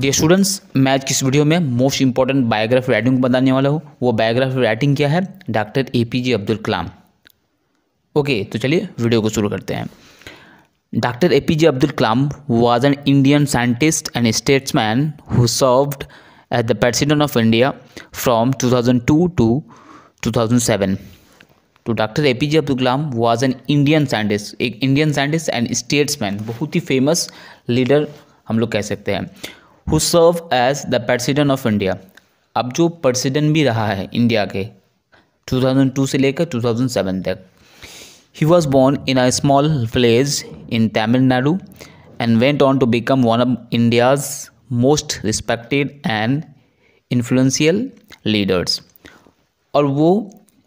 dear students मैं आज किस वीडियो में मोस्ट इंपॉर्टेंट बायोग्राफी राइटिंग को बताने वाला हूँ वो बायोग्राफी राइटिंग क्या है doctor A P J Abdul Kalam okay तो चलिए वीडियो को शुरू करते हैं doctor A P J Abdul Kalam was an Indian scientist and man who served as the president of India from thousand two seven तो doctor A P J Abdul Kalam was an Indian scientist एक Indian scientist and man बहुत ही famous leader हम लोग कह सकते हैं who serve as the president of India अब जो प्रेसिडेंट भी रहा है इंडिया के 2002 से लेकर 2007 तक he was born in a small village in Tamil Nadu and went on to become one of India's most respected and influential leaders और वो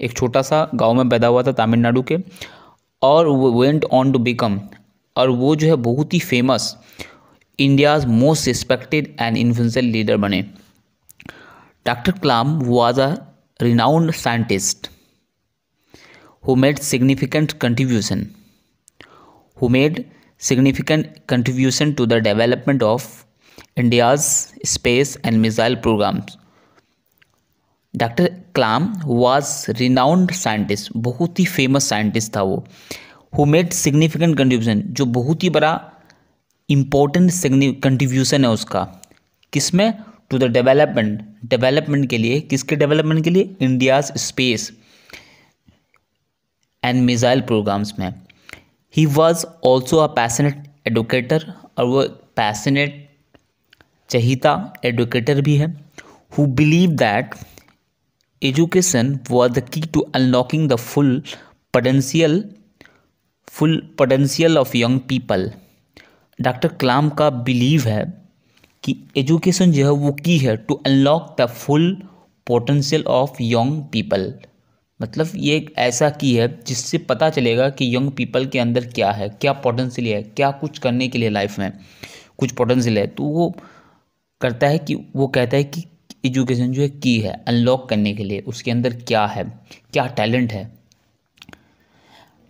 एक छोटा सा गांव में पैदा हुआ था तमिलनाडु के और वो वेंट ऑन टू बिकम और वो जो है बहुत ही famous India's most respected and influential leader बने doctor Kalam was a renowned scientist who made significant contribution who made significant contribution to the development of India's space and missile programs doctor Kalam was renowned scientist बहुत ही famous scientist था वो who made significant contribution जो बहुत ही बड़ा important contribution है उसका किसमें टू द डेवलपमेंट डेवलपमेंट के लिए किसके डेवलपमेंट के लिए India's space and missile programs में he was also a passionate advocator और वो पैसनेट चहिता एडवोकेटर भी है who believe that education was the key to unlocking the full potential full potential of young people doctor Kalam का believe है कि education जो है वो की है to unlock the full potential of young people मतलब ये एक ऐसा की है जिससे पता चलेगा कि यंग पीपल के अंदर क्या है क्या पोटेंशियल है क्या कुछ करने के लिए लाइफ में कुछ पोटेंशियल है तो वो करता है कि वो कहता है कि एजुकेशन जो है की है अनलॉक करने के लिए उसके अंदर क्या है क्या टैलेंट है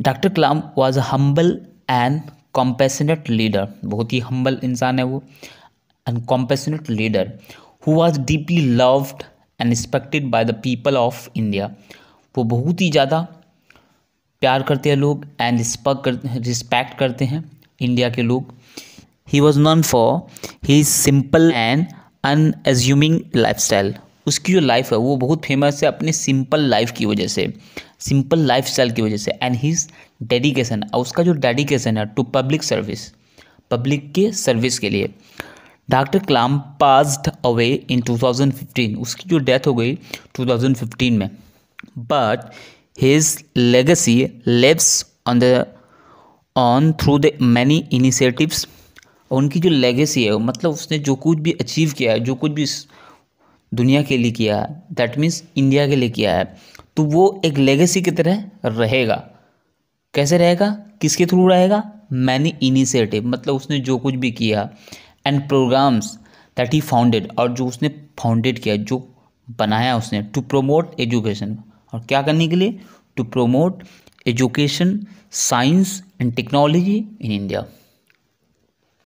doctor Kalam was humble and compassionate leader बहुत ही हम्बल इंसान है वो and compassionate leader who was deeply loved and respected by the people of India वो बहुत ही ज़्यादा प्यार करते हैं लोग एंड रिस्पेक्ट करते हैं इंडिया के लोग he was known for he simple and unassuming lifestyle उसकी जो लाइफ है वो बहुत फेमस है अपने सिंपल लाइफ की वजह से सिंपल लाइफ स्टाइल की वजह से एंड हीज डेडिकेशन और उसका जो डेडिकेशन है टू पब्लिक सर्विस पब्लिक के सर्विस के लिए doctor Kalam passed away in 2015 उसकी जो डेथ हो गई 2015 में but his legacy lives on the on through the many initiatives उनकी जो लेगेसी है मतलब उसने जो कुछ भी अचीव किया है जो कुछ भी दुनिया के लिए किया है दैट मीन्स इंडिया के लिए किया है तो वो एक लेगेसी की तरह रहेगा कैसे रहेगा किसके थ्रू रहेगा मैनी इनिशिएटिव मतलब उसने जो कुछ भी किया and programs that he founded और जो उसने फाउंडेड किया जो बनाया उसने टू प्रोमोट एजुकेशन और क्या करने के लिए to promote education science and technology in India